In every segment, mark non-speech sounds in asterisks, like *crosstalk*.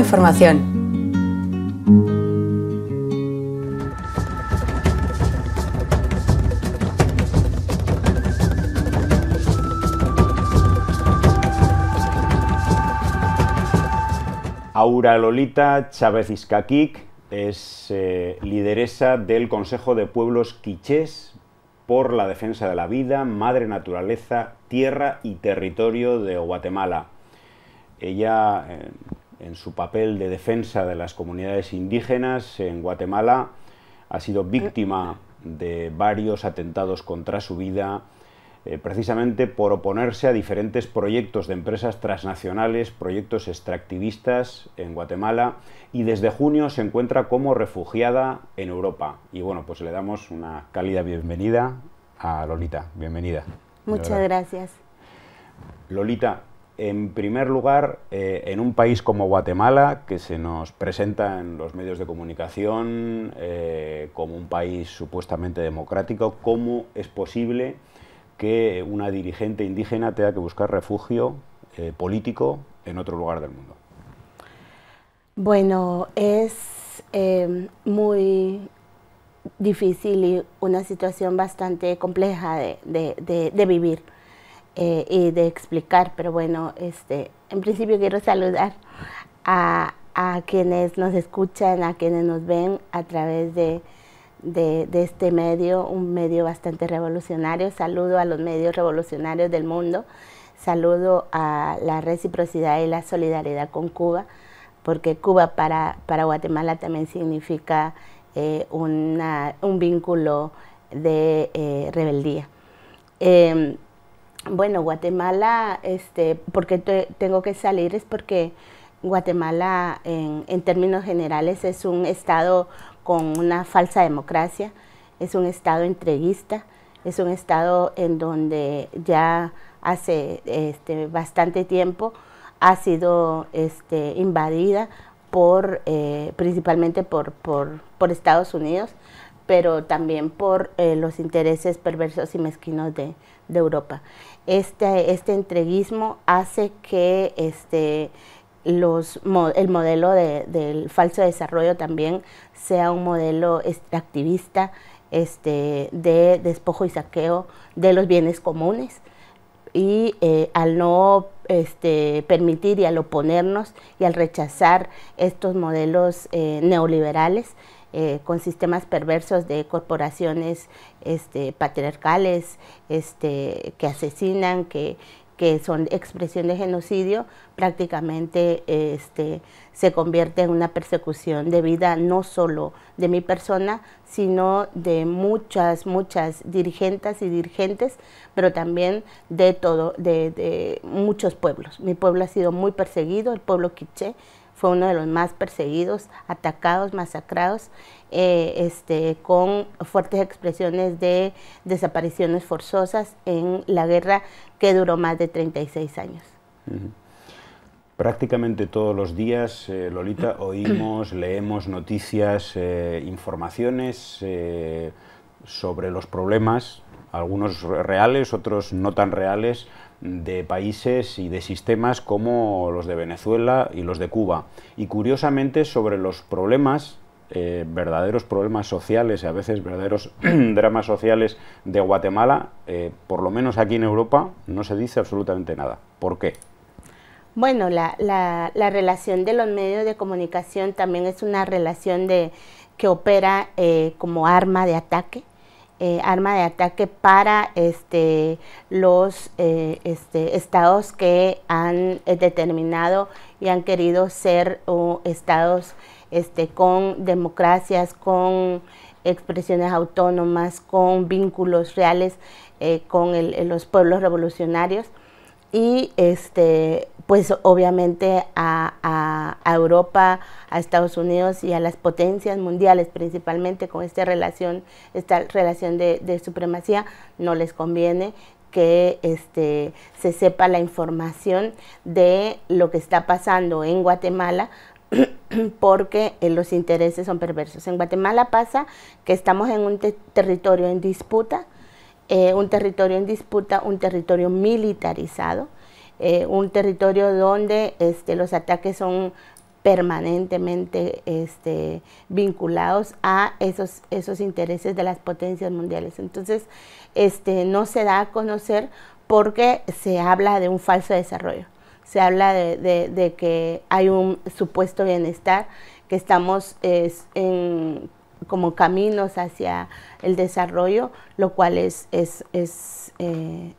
información. Aura Lolita Chávez Iscaquic es eh, lideresa del Consejo de Pueblos Quichés por la defensa de la vida, madre naturaleza, tierra y territorio de Guatemala. Ella eh, en su papel de defensa de las comunidades indígenas en Guatemala, ha sido víctima de varios atentados contra su vida, eh, precisamente por oponerse a diferentes proyectos de empresas transnacionales, proyectos extractivistas en Guatemala, y desde junio se encuentra como refugiada en Europa. Y bueno, pues le damos una cálida bienvenida a Lolita. Bienvenida. Muchas gracias. Lolita, en primer lugar, eh, en un país como Guatemala, que se nos presenta en los medios de comunicación eh, como un país supuestamente democrático, ¿cómo es posible que una dirigente indígena tenga que buscar refugio eh, político en otro lugar del mundo? Bueno, es em, muy difícil y una situación bastante compleja de vivir eh, y de explicar, pero bueno, este, en principio quiero saludar a, quienes nos escuchan, a quienes nos ven a través de, este medio, un medio bastante revolucionario. Saludo a los medios revolucionarios del mundo, saludo a la reciprocidad y la solidaridad con Cuba, porque Cuba para, Guatemala también significa eh, un vínculo de eh, rebeldía. Em, bueno, Guatemala, este, porque tengo que salir es porque Guatemala en, términos generales es un estado con una falsa democracia, es un estado entreguista, es un estado en donde ya hace este, bastante tiempo ha sido este, invadida por, eh, principalmente por Estados Unidos, pero también por eh, los intereses perversos y mezquinos de, Europa. Este, este, entreguismo hace que este, los, el modelo del falso desarrollo también sea un modelo extractivista este, de despojo y saqueo de los bienes comunes y eh, al no este, permitir y al oponernos y al rechazar estos modelos eh, neoliberales, eh, con sistemas perversos de corporaciones este, patriarcales este, que asesinan, que, son expresión de genocidio, prácticamente este, se convierte en una persecución de vida no solo de mi persona, sino de muchas, muchas dirigentes y dirigentes, pero también de todo, de, muchos pueblos. Mi pueblo ha sido muy perseguido, el pueblo quiché fue uno de los más perseguidos, atacados, masacrados, eh, este, con fuertes expresiones de desapariciones forzosas en la guerra que duró más de 36 años. Prácticamente todos los días, eh, Lolita, *clears throat* oímos, leemos noticias, eh, informaciones sobre los problemas, algunos reales, otros no tan reales, de países y de sistemas como los de Venezuela y los de Cuba. Y curiosamente sobre los problemas, eh, verdaderos problemas sociales y a veces verdaderos *clears throat* dramas sociales de Guatemala, eh, por lo menos aquí en Europa, no se dice absolutamente nada. ¿Por qué? Bueno, la, la, relación de los medios de comunicación también es una relación de, que opera eh, como arma de ataque eh, arma de ataque para este, los eh, este, estados que han eh, determinado y han querido ser estados este, con democracias, con expresiones autónomas, con vínculos reales con los pueblos revolucionarios y este, pues obviamente a, Europa, a Estados Unidos y a las potencias mundiales principalmente con esta relación, esta relación de, supremacía, no les conviene que este, se sepa la información de lo que está pasando en Guatemala *clears throat* porque eh, los intereses son perversos. En Guatemala pasa que estamos en un territorio en disputa, eh, un territorio en disputa, un territorio militarizado, eh, un territorio donde este, los ataques son permanentemente este, vinculados a esos, intereses de las potencias mundiales. Entonces, este, no se da a conocer porque se habla de un falso desarrollo, se habla de, que hay un supuesto bienestar, que estamos en como caminos hacia el desarrollo, lo cual es, es, es eh,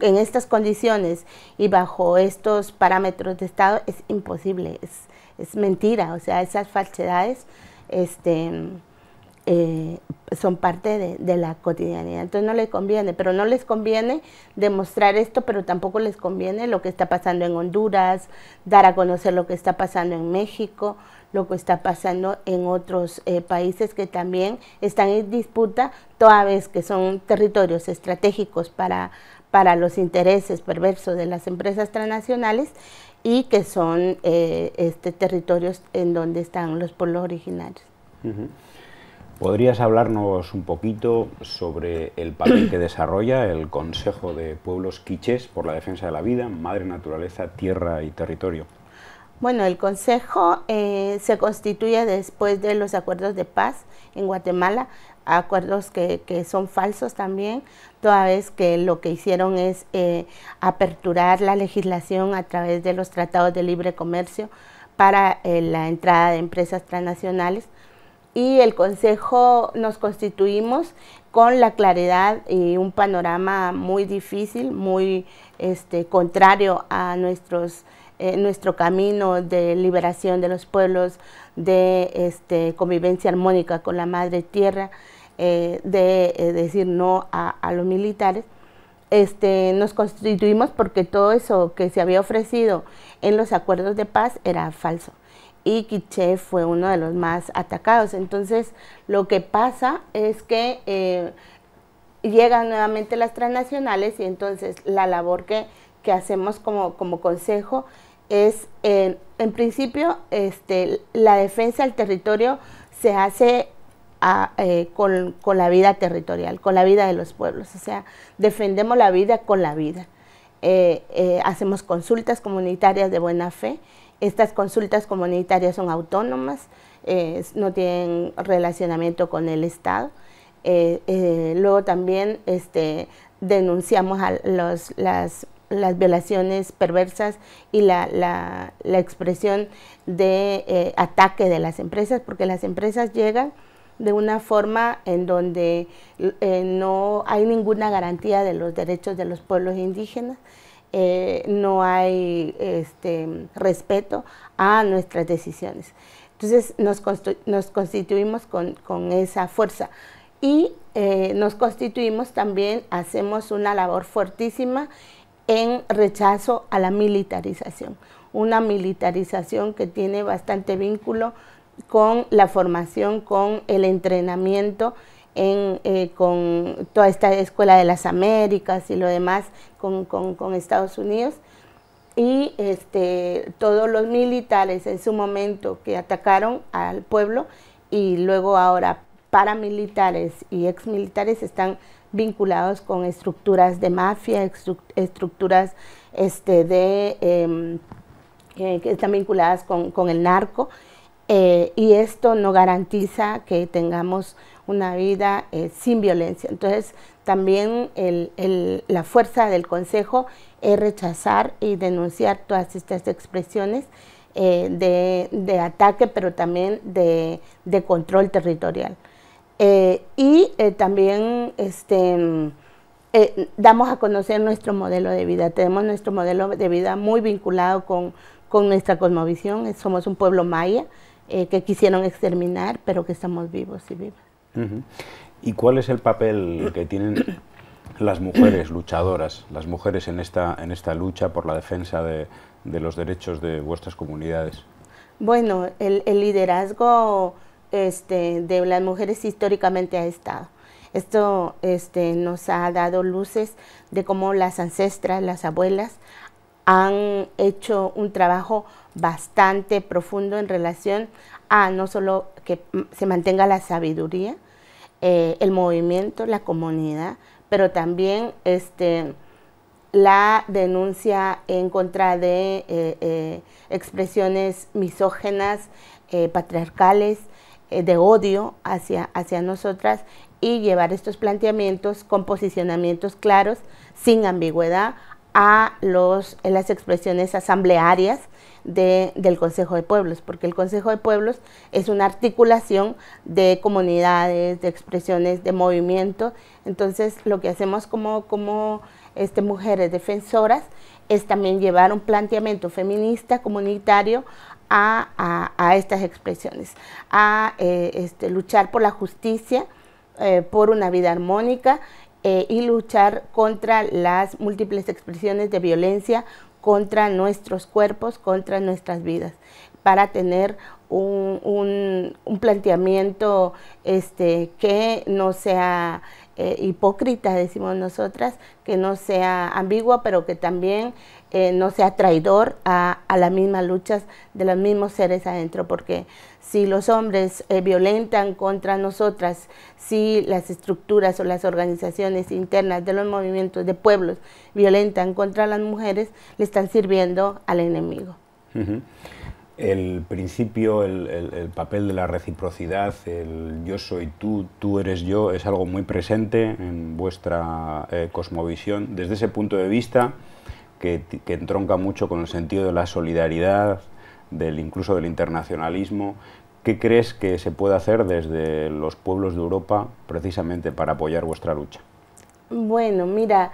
en estas condiciones y bajo estos parámetros de Estado es imposible, es, es mentira, o sea, esas falsedades este, eh, son parte de, de, la cotidianidad, entonces no les conviene, pero no les conviene demostrar esto, pero tampoco les conviene lo que está pasando en Honduras, dar a conocer lo que está pasando en México, lo que está pasando en otros eh, países que también están en disputa, toda vez que son territorios estratégicos para, para los intereses perversos de las empresas transnacionales y que son eh, este, territorios en donde están los pueblos originarios. ¿Podrías hablarnos un poquito sobre el papel que desarrolla el Consejo de Pueblos Quichés por la Defensa de la Vida, Madre Naturaleza, Tierra y Territorio? Bueno, el Consejo eh, se constituye después de los acuerdos de paz en Guatemala, acuerdos que, son falsos también, toda vez que lo que hicieron es eh, aperturar la legislación a través de los tratados de libre comercio para eh, la entrada de empresas transnacionales. Y el Consejo nos constituimos con la claridad y un panorama muy difícil, muy este, contrario a nuestros eh, nuestro camino de liberación de los pueblos, de este, convivencia armónica con la madre tierra, eh, de eh, decir no a, los militares, este, nos constituimos porque todo eso que se había ofrecido en los acuerdos de paz era falso. Y Quiché fue uno de los más atacados. Entonces, lo que pasa es que llegan nuevamente las transnacionales y entonces la labor que, hacemos como, como consejo es, en principio, este, la defensa del territorio se hace eh, con, con, la vida territorial, con la vida de los pueblos. O sea, defendemos la vida con la vida. Eh, eh, hacemos consultas comunitarias de buena fe. Estas consultas comunitarias son autónomas, no tienen relacionamiento con el Estado. luego también este, denunciamos a los, las las violaciones perversas y la, la, la expresión de eh, ataque de las empresas, porque las empresas llegan de una forma en donde eh, no hay ninguna garantía de los derechos de los pueblos indígenas, eh, no hay este, respeto a nuestras decisiones. Entonces nos, nos constituimos con, esa fuerza y nos constituimos también, hacemos una labor fuertísima en rechazo a la militarización, una militarización que tiene bastante vínculo con la formación, con el entrenamiento, eh, con toda esta escuela de las Américas y lo demás con, Estados Unidos. Y este, todos los militares en su momento que atacaron al pueblo y luego ahora paramilitares y exmilitares están vinculados con estructuras de mafia, estructuras este, em, que están vinculadas con, el narco. Eh, y esto no garantiza que tengamos una vida eh, sin violencia. Entonces, también la fuerza del Consejo es rechazar y denunciar todas estas expresiones eh, de, ataque, pero también de control territorial. Eh, y eh, también este, eh, damos a conocer nuestro modelo de vida. Tenemos nuestro modelo de vida muy vinculado con, con nuestra cosmovisión. Somos un pueblo maya que quisieron exterminar, pero que estamos vivos y vivas. ¿Y cuál es el papel que tienen las mujeres luchadoras, las mujeres en esta, en esta lucha por la defensa de, de los derechos de vuestras comunidades? Bueno, el, el liderazgo este, de las mujeres históricamente ha estado. Esto este, nos ha dado luces de cómo las ancestras, las abuelas, han hecho un trabajo bastante profundo en relación a no solo que se mantenga la sabiduría, eh, el movimiento, la comunidad, pero también este, la denuncia en contra de eh, eh, expresiones misógenas, patriarcales, eh, de odio hacia, hacia nosotras y llevar estos planteamientos con posicionamientos claros, sin ambigüedad, a los, las expresiones asamblearias del Consejo de Pueblos, porque el Consejo de Pueblos es una articulación de comunidades, de expresiones, de movimiento Entonces, lo que hacemos como, como este, mujeres defensoras es también llevar un planteamiento feminista, comunitario, a, estas expresiones, a eh, este, luchar por la justicia, eh, por una vida armónica eh, y luchar contra las múltiples expresiones de violencia contra nuestros cuerpos, contra nuestras vidas, para tener un, planteamiento este, que no sea hipócrita, decimos nosotras, que no sea ambigua, pero que también eh, no sea traidor a, las mismas luchas de los mismos seres adentro, porque si los hombres eh, violentan contra nosotras, si las estructuras o las organizaciones internas de los movimientos de pueblos violentan contra las mujeres, le están sirviendo al enemigo. El principio, el, papel de la reciprocidad, el yo soy tú, tú eres yo, es algo muy presente en vuestra eh, cosmovisión. Desde ese punto de vista, que, entronca mucho con el sentido de la solidaridad, del incluso del internacionalismo. ¿Qué crees que se puede hacer desde los pueblos de Europa precisamente para apoyar vuestra lucha? Bueno, mira,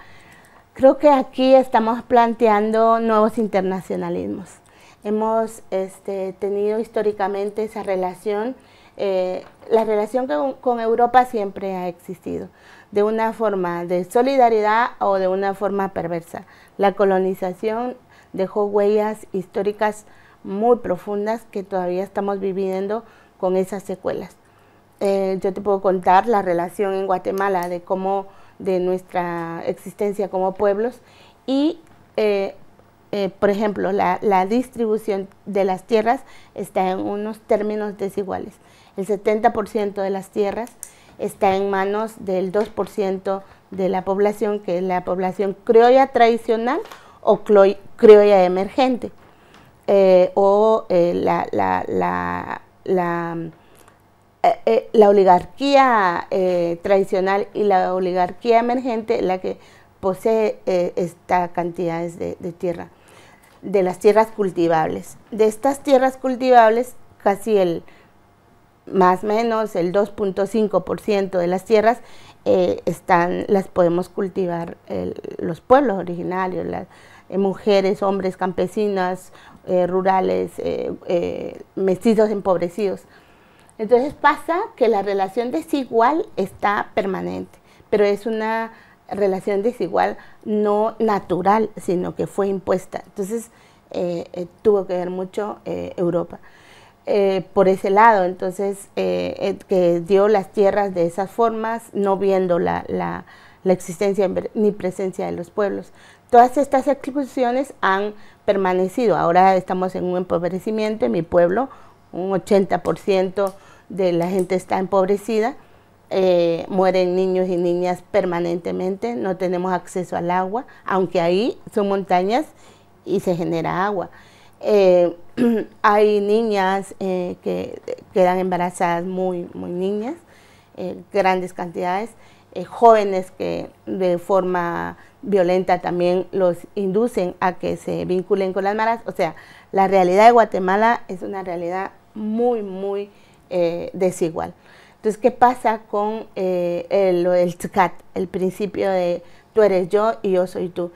creo que aquí estamos planteando nuevos internacionalismos. Hemos este, tenido históricamente esa relación eh, la relación con, Europa siempre ha existido, de una forma de solidaridad o de una forma perversa. La colonización dejó huellas históricas muy profundas que todavía estamos viviendo con esas secuelas. Eh, yo te puedo contar la relación en Guatemala de cómo, de nuestra existencia como pueblos y eh, por ejemplo, la, distribución de las tierras está en unos términos desiguales el 70% de las tierras está en manos del 2% de la población, que es la población criolla tradicional o criolla emergente, eh, o eh, la, la, la, eh, oligarquía tradicional y la oligarquía emergente, la que posee esta cantidades de, de tierra, de las tierras cultivables. De estas tierras cultivables, casi el más o menos el 2.5% de las tierras eh, están, las podemos cultivar los pueblos originarios, las eh, mujeres, hombres, campesinas, eh, rurales, mestizos empobrecidos. Entonces pasa que la relación desigual está permanente, pero es una relación desigual no natural, sino que fue impuesta. Entonces tuvo que ver mucho Europa. Eh, por ese lado, entonces eh, eh, que dio las tierras de esas formas, no viendo la, la, existencia ni presencia de los pueblos. Todas estas exclusiones han permanecido. Ahora estamos en un empobrecimiento en mi pueblo, un 80% de la gente está empobrecida, mueren niños y niñas permanentemente, no tenemos acceso al agua, aunque ahí son montañas y se genera agua. Eh, *clears throat* hay niñas eh, que quedan embarazadas muy, muy niñas, eh, grandes cantidades, eh, jóvenes que de forma violenta también los inducen a que se vinculen con las malas. O sea, la realidad de Guatemala es una realidad muy, muy desigual. Entonces, ¿qué pasa con el, el TCAT, el principio de tú eres yo y yo soy tú?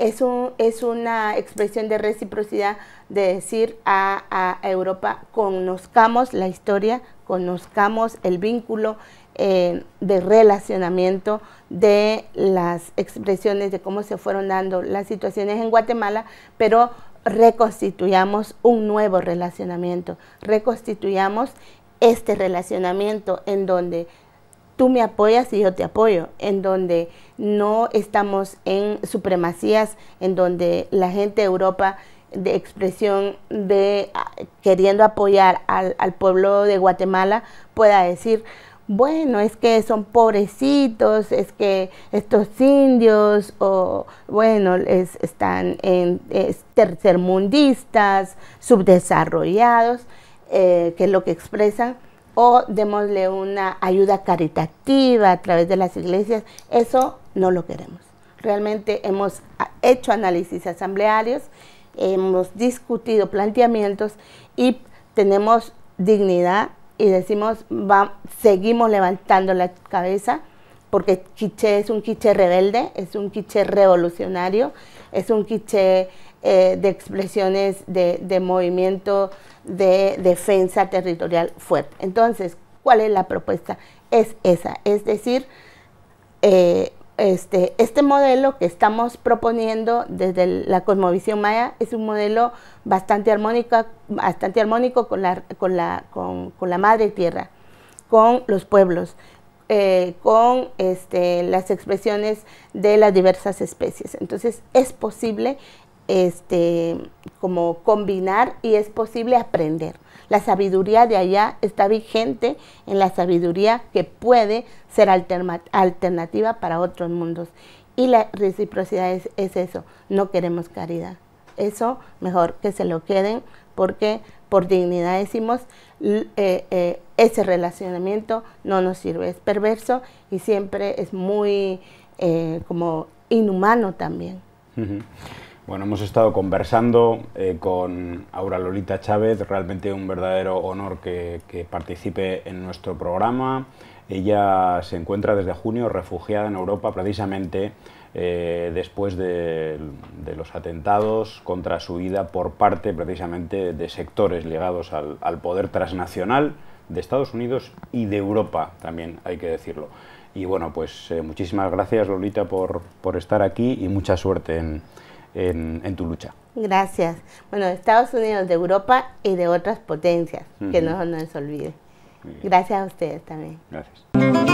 es, una expresión de reciprocidad de decir a, Europa, conozcamos la historia, conozcamos el vínculo eh, de relacionamiento de las expresiones de cómo se fueron dando las situaciones en Guatemala, pero reconstituyamos un nuevo relacionamiento, reconstituyamos este relacionamiento en donde tú me apoyas y yo te apoyo, en donde no estamos en supremacías, en donde la gente de Europa de expresión de ah, queriendo apoyar al, pueblo de Guatemala pueda decir, bueno, es que son pobrecitos, es que estos indios, o bueno, es, están en tercermundistas, subdesarrollados, eh, que es lo que expresan o démosle una ayuda caritativa a través de las iglesias. Eso no lo queremos. Realmente hemos ah, hecho análisis asamblearios, hemos discutido planteamientos y tenemos dignidad y decimos, seguimos levantando la cabeza porque Quiche es un Quiche rebelde, es un Quiche revolucionario, es un Quiche eh, de expresiones de, de movimiento de defensa territorial fuerte. Entonces, ¿cuál es la propuesta? Es esa, es decir, eh, este, este, modelo que estamos proponiendo desde la cosmovisión maya es un modelo bastante, armónico, bastante armónico con la, con, la, con, la madre tierra, con los pueblos, eh, con este, las expresiones de las diversas especies. Entonces es posible este, como combinar y es posible aprender. La sabiduría de allá está vigente en la sabiduría que puede ser alternativa para otros mundos. Y la reciprocidad es, eso, no queremos caridad. Eso mejor que se lo queden porque por dignidad decimos, eh, eh, ese relacionamiento no nos sirve, es perverso y siempre es muy eh, como inhumano también. Bueno, hemos estado conversando eh, con Aura Lolita Chávez, realmente un verdadero honor que, que participe en nuestro programa. Ella se encuentra desde junio refugiada en Europa precisamente eh, después de, los atentados contra su vida por parte precisamente de sectores ligados al, poder transnacional de Estados Unidos y de Europa, también hay que decirlo. Y bueno, pues eh, muchísimas gracias Lolita por, por estar aquí y mucha suerte en, en, tu lucha. Gracias. Bueno, de Estados Unidos, de Europa y de otras potencias, que no se nos olvide. Gracias a ustedes también. Gracias.